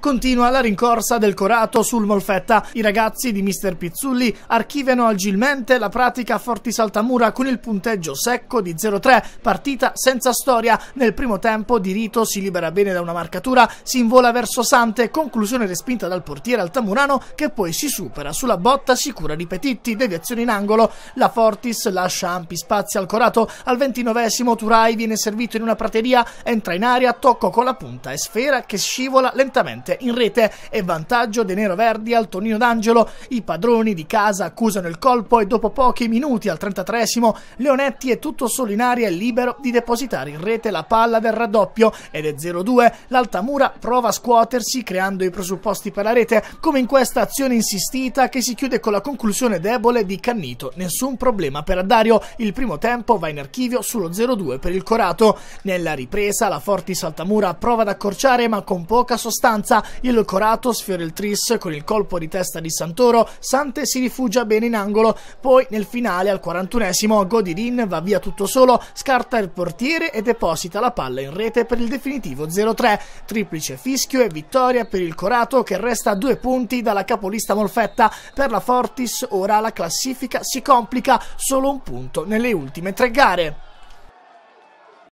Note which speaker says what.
Speaker 1: Continua la rincorsa del Corato sul Molfetta. I ragazzi di Mr. Pizzulli archivano agilmente la pratica a Forti Saltamura con il punteggio secco di 0-3, partita senza storia. Nel primo tempo di Rito si libera bene da una marcatura, si invola verso Sante, conclusione respinta dal portiere altamurano che poi si supera sulla botta sicura di Petitti, deviazione in angolo. La Fortis lascia ampi spazi al Corato. Al ventinovesimo Turai viene servito in una prateria, entra in aria, tocco con la punta e sfera che scivola lentamente parate in rete e vantaggio dei neroverdi al Tonino d'Angelo. I padroni di casa accusano il colpo e dopo pochi minuti al 33 Leonetti è tutto solo in aria e libero di depositare in rete la palla del raddoppio ed è 0-2. L'Altamura prova a scuotersi creando i presupposti per la rete come in questa azione insistita che si chiude con la conclusione debole di Cannito. Nessun problema per Addario, il primo tempo va in archivio sullo 0-2 per il Corato. Nella ripresa la Fortis Altamura prova ad accorciare ma con poca sostanza il Corato sfiora il tris con il colpo di testa di Santoro, Sante si rifugia bene in angolo, poi nel finale al 41esimo Godidin va via tutto solo, scarta il portiere e deposita la palla in rete per il definitivo 0-3, triplice fischio e vittoria per il Corato che resta a due punti dalla capolista Molfetta, per la Fortis ora la classifica si complica, solo un punto nelle ultime tre gare.